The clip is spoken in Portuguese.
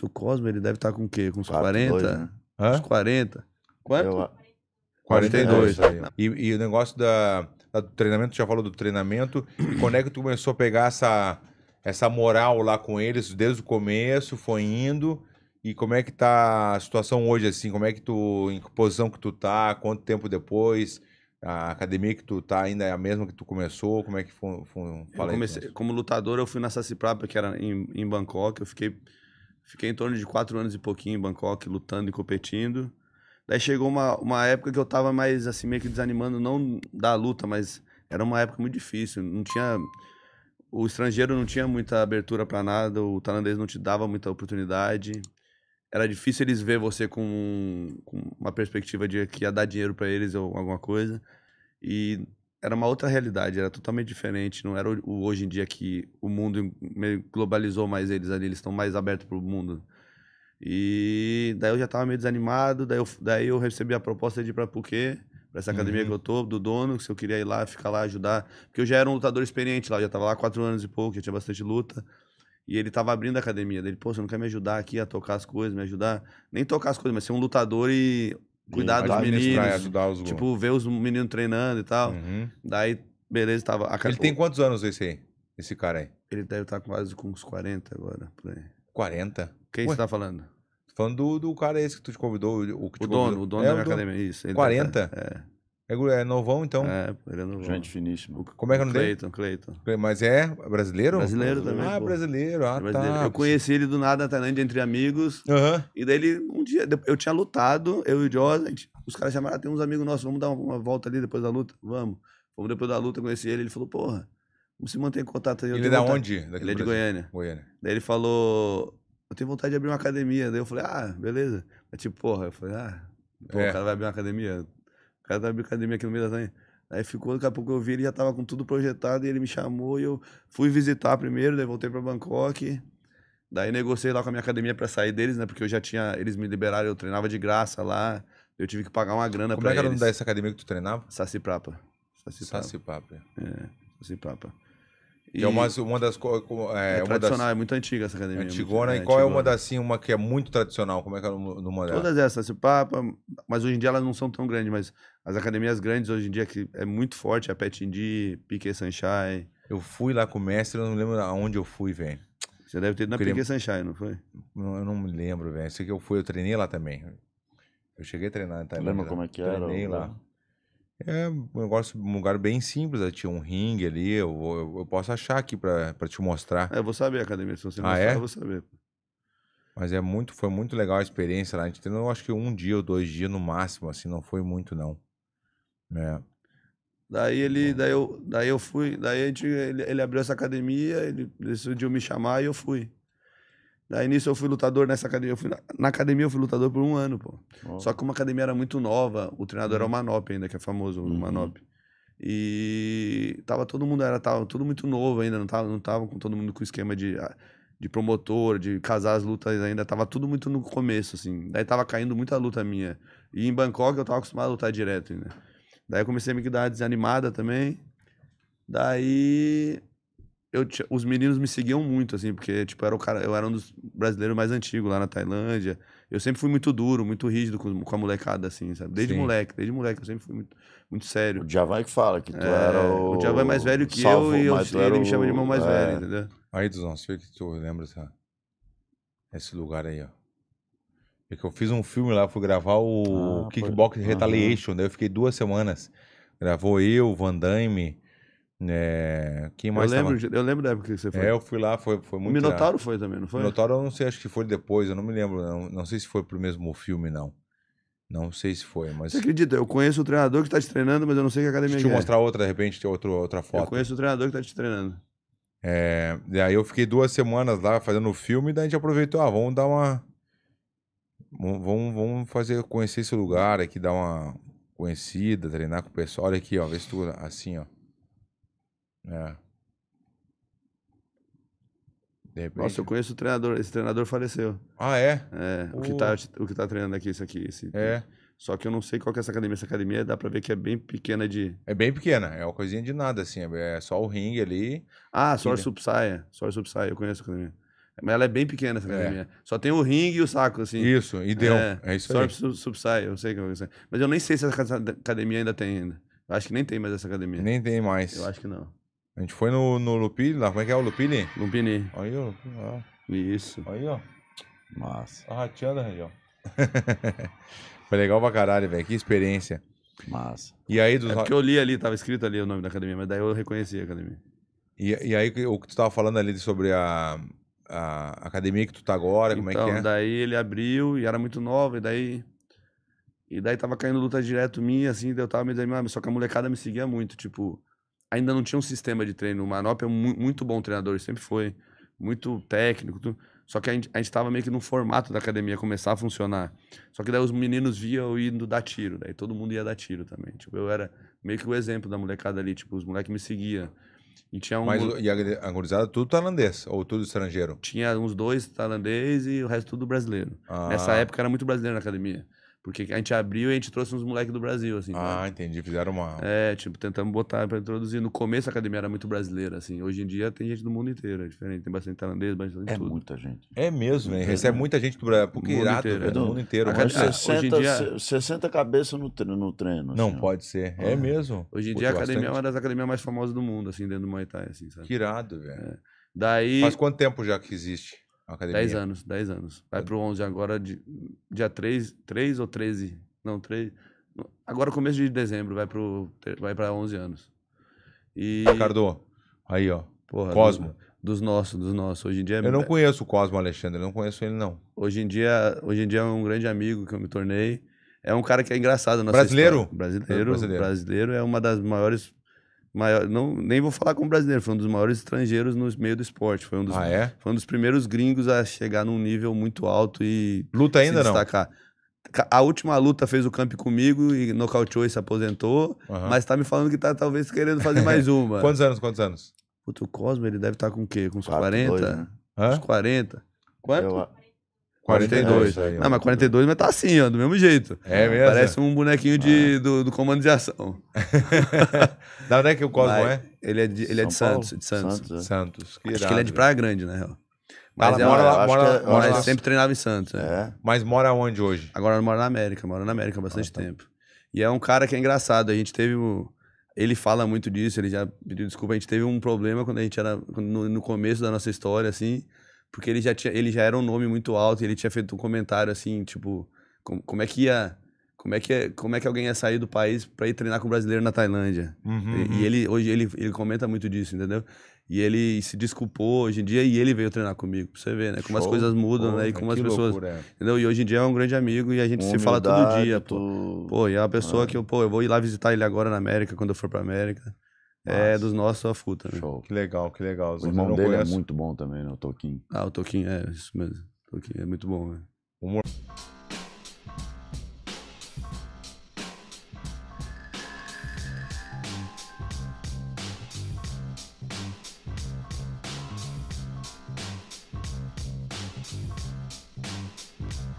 Puta, o Cosmo, ele deve estar tá com o quê? Com uns 42, 40? Né? Uns 40? Quanto? Eu... 42. 42. E, e o negócio da, da, do treinamento, já falou do treinamento. E quando é que tu começou a pegar essa, essa moral lá com eles desde o começo? Foi indo? E como é que tá a situação hoje, assim? Como é que tu, em que posição que tu tá? Quanto tempo depois? A academia que tu tá ainda é a mesma que tu começou? Como é que foi? foi eu comecei, como lutador, eu fui na Saciprapa, que era em, em Bangkok. Eu fiquei Fiquei em torno de quatro anos e pouquinho em Bangkok, lutando e competindo. Daí chegou uma, uma época que eu tava mais, assim, meio que desanimando, não da luta, mas era uma época muito difícil. Não tinha. O estrangeiro não tinha muita abertura para nada, o tailandês não te dava muita oportunidade. Era difícil eles ver você com, com uma perspectiva de que ia dar dinheiro para eles ou alguma coisa. E era uma outra realidade, era totalmente diferente. Não era o, hoje em dia que o mundo globalizou mais eles ali, eles estão mais abertos para o mundo. E daí eu já estava meio desanimado, daí eu, daí eu recebi a proposta de ir para Puquê, para essa academia uhum. que eu tô, do dono, se eu queria ir lá, ficar lá, ajudar. Porque eu já era um lutador experiente lá, já estava lá quatro anos e pouco, já tinha bastante luta. E ele estava abrindo a academia dele, pô, você não quer me ajudar aqui a tocar as coisas, me ajudar? Nem tocar as coisas, mas ser um lutador e cuidar dos meninos. É, os tipo, ver os meninos treinando e tal. Uhum. Daí, beleza, tava. Acabou. Ele tem quantos anos esse aí? Esse cara aí? Ele deve estar tá quase com uns 40 agora. Por aí. 40? Quem Ué? você tá falando? Tô falando do, do cara esse que tu te convidou. O, que o dono, o dono é, da minha academia. Isso. 40? Tá, é. É, é, novão, então. É, ele é novão. Gente finíssima. Como é que é o nome Clayton, dele? Clayton, Clayton. Mas é brasileiro? Brasileiro também. Ah, pô. brasileiro. Ah, brasileiro. tá. Eu conheci ele do nada na Tailândia, entre amigos. Uhum. E daí ele, um dia, eu tinha lutado, eu e o Joss, os caras chamaram, ah, tem uns amigos nossos, vamos dar uma volta ali depois da luta? Vamos. Fomos depois da luta, conheci ele, ele falou, porra, vamos se manter em contato aí. ele é da onde? Daqui ele é de Goiânia. Goiânia. Daí ele falou, eu tenho vontade de abrir uma academia. Daí eu falei, ah, beleza. Mas tipo, porra, eu falei, ah, pô, é. o cara vai abrir uma academia? cara da academia aqui no meio da zanha. Aí ficou, daqui a pouco eu vi, ele já tava com tudo projetado e ele me chamou e eu fui visitar primeiro, daí voltei pra Bangkok. Daí negociei lá com a minha academia para sair deles, né? Porque eu já tinha. Eles me liberaram, eu treinava de graça lá. Eu tive que pagar uma grana Como é pra eles. Como é que era o nome dessa academia que tu treinava? Saci Prapa. Saci Saci É, Saci e... é uma, uma das. É, é tradicional, das... é muito antiga essa academia. É antigona, é, e qual é, é uma das, assim, uma que é muito tradicional? Como é que é no delas? Todas essas, Papa, mas hoje em dia elas não são tão grandes, mas as academias grandes hoje em dia que é muito forte, é a Pet Indy, Piquet Sunshine. Eu fui lá com o mestre, eu não lembro aonde eu fui, velho. Você deve ter ido na queria... Piquet Sunshine, não foi? Não, eu não me lembro, velho. Sei que eu fui, eu treinei lá também. Eu cheguei a treinar na Tailândia. Lembra como é que era? Treinei lá. É um negócio, um lugar bem simples. Tinha um ringue ali. Eu, eu, eu posso achar aqui pra, te mostrar. É, eu vou saber a academia. Se você ah, mostrar, é? eu vou saber. Mas é muito, foi muito legal a experiência lá. A gente treinou, acho que um dia ou dois dias no máximo, assim, não foi muito, não. É. Daí ele, daí eu, daí eu fui, daí a gente, ele, ele abriu essa academia, ele decidiu me chamar e eu fui. Daí nisso eu fui lutador nessa academia. Fui, na, academia eu fui lutador por um ano, pô. Oh. Só que uma academia era muito nova, o treinador era uhum. o Manop ainda, que é famoso, uhum. o Manop. E tava todo mundo, era tava tudo muito novo ainda, não tava, não tava com todo mundo com esquema de, ah, de promotor, de casar as lutas ainda, tava tudo muito no começo, assim. Daí tava caindo muita luta minha. E em Bangkok eu tava acostumado a lutar direto ainda. Daí eu comecei a me dar desanimada também. Daí eu, os meninos me seguiam muito, assim, porque, tipo, era o cara, eu era um dos brasileiros mais antigos lá na Tailândia. Eu sempre fui muito duro, muito rígido com, com a molecada, assim, sabe? Desde Sim. moleque, desde moleque, eu sempre fui muito, muito sério. O Javai é que fala que tu é, era o. O Javai é mais velho que Salvo, eu e eu, ele o... me chama de irmão mais é. velho, entendeu? Aí, Duzão, sei que tu lembra essa, esse lugar aí, ó. É que eu fiz um filme lá, fui gravar o ah, Kickbox Retaliation, uhum. daí eu fiquei duas semanas. Gravou eu, Van Damme. É, quem mais eu lembro, tava... eu lembro da época que você foi. É, eu fui lá, foi, foi muito. O Minotauro foi também, não foi? O Minotauro eu não sei, acho que foi depois, eu não me lembro. Não, não sei se foi pro mesmo filme, não. Não sei se foi, mas. Você acredita? Eu conheço o treinador que tá te treinando, mas eu não sei que academia. Deixa eu te é. mostrar outra, de repente, outro, outra foto. Eu conheço o treinador que tá te treinando. É, e aí eu fiquei duas semanas lá fazendo o filme, daí a gente aproveitou, ah, vamos dar uma. Vamos, vamos fazer, conhecer esse lugar aqui, dar uma conhecida, treinar com o pessoal. Olha aqui, ó, vê se tu, assim, ó. É. Repente... Nossa, eu conheço o treinador. Esse treinador faleceu. Ah, é? É. O, o que, tá, o que tá treinando aqui, isso aqui. Esse... É. Só que eu não sei qual que é essa academia. Essa academia dá pra ver que é bem pequena de. É bem pequena, é uma coisinha de nada, assim. É, é só o ringue ali. Ah, só o Subsaia. Só o Subsaia, eu conheço a academia. Mas ela é bem pequena, essa é. academia. É. Só tem o ringue e o saco, assim. Isso, e deu. É, é isso só aí. Só subsai, eu sei que eu Mas eu nem sei se essa academia ainda tem ainda. Eu acho que nem tem mais essa academia. Nem tem mais. Eu acho que não. A gente foi no, no Lupini lá, como é que é o Lupini? Lumpini. Aí, ó. Isso. Aí, ó. Massa. Tá da região. Foi legal pra caralho, velho. Que experiência. Massa. E aí, dos... É porque eu li ali, tava escrito ali o nome da academia, mas daí eu reconheci a academia. E, e aí, o que tu tava falando ali sobre a, a academia que tu tá agora, então, como é que então, é? daí ele abriu e era muito nova, e daí... E daí tava caindo luta direto minha, assim, daí eu tava me desanimando, só que a molecada me seguia muito, tipo ainda não tinha um sistema de treino. O Manop é um muito bom treinador, sempre foi. Muito técnico. Tudo. Só que a gente, estava meio que no formato da academia começar a funcionar. Só que daí os meninos viam indo dar tiro, daí todo mundo ia dar tiro também. Tipo, eu era meio que o exemplo da molecada ali, tipo, os moleques me seguiam. E tinha um. Mas e a gurizada tudo tailandês ou tudo estrangeiro? Tinha uns dois tailandês e o resto tudo brasileiro. Ah. Nessa época era muito brasileiro na academia. Porque a gente abriu e a gente trouxe uns moleques do Brasil, assim. Ah, né? entendi. Fizeram uma. É, tipo, tentamos botar pra introduzir. No começo a academia era muito brasileira, assim. Hoje em dia tem gente do mundo inteiro, é diferente. Tem bastante tailandês, bastante. É tudo. muita gente. É mesmo, né? Recebe muita gente do Brasil. Porque mundo irado, inteiro, é do mundo inteiro. Mas 60, dia... 60 cabeças no treino. No treino assim, Não, ó. pode ser. É, é mesmo. Hoje em dia a academia é bastante. é uma das academias mais famosas do mundo, assim, dentro do Muay Thai, assim, sabe? Que irado, velho. É. Daí. Faz quanto tempo já que existe? dez 10 anos, 10 anos. Vai pro 11 agora, de, dia 3, 3 ou 13? Não, 3. Agora, começo de dezembro, vai, pro, vai pra 11 anos. E. Ricardo, aí, ó. Porra, Cosmo. Dos, dos nossos, dos nossos. Hoje em dia. É eu não conheço o Cosmo Alexandre, eu não conheço ele, não. Hoje em dia, hoje em dia é um grande amigo que eu me tornei. É um cara que é engraçado. Brasileiro? brasileiro? Brasileiro. Brasileiro é uma das maiores maior, não, nem vou falar como brasileiro, foi um dos maiores estrangeiros no meio do esporte. Foi um dos, ah, é? foi um dos primeiros gringos a chegar num nível muito alto e luta ainda se destacar. Não? A última luta fez o camp comigo e nocauteou e se aposentou, uhum. mas tá me falando que tá talvez querendo fazer mais uma. quantos anos? Quantos anos? Puta, o Cosmo ele deve estar tá com o quê? Com uns 40? Dois, né? Uns 40? Quanto? Eu, 42. É, aí, não, mas 42, mas tá assim, ó, do mesmo jeito. É mesmo? Parece um bonequinho de, ah. do, do comando de ação. da onde é que o Cosmo mas, é? Ele é de, ele é de Santos, de Santos. Santos, é. Santos que irado, Acho que ele é de Praia Grande, né? Mas ela, é ela mora lá, mora é- sempre treinava em Santos. É. Mas mora onde hoje? Agora mora na América, mora na América há bastante ah, tá. tempo. E é um cara que é engraçado, a gente teve o... Ele fala muito disso, ele já pediu desculpa, a gente teve um problema quando a gente era... no, no começo da nossa história, assim porque ele já, tinha, ele já era um nome muito alto e ele tinha feito um comentário assim, tipo, como, como é que ia. Como é, que, é, como é que alguém ia sair do país para ir treinar com o brasileiro na Tailândia? Uhum, e, e, uhum. ele hoje ele, ele comenta muito disso, entendeu? E ele se desculpou hoje em dia e ele veio treinar comigo. Pra você ver, né? Como Show, as coisas mudam, porra, né? E como as pessoas. Loucura. Entendeu? E hoje em dia é um grande amigo e a gente Humildade, se fala todo dia, pô. Pô, e é uma pessoa é. que eu, pô, eu vou ir lá visitar ele agora na América, quando eu for pra América é, dos nossos Afu também. Né? Show. Que legal, que legal. Os o irmão dele é, é muito bom também, né? O Toquinho. Ah, o Toquinho, é, isso mesmo. O Toquinho é muito bom, velho. Né? Humor...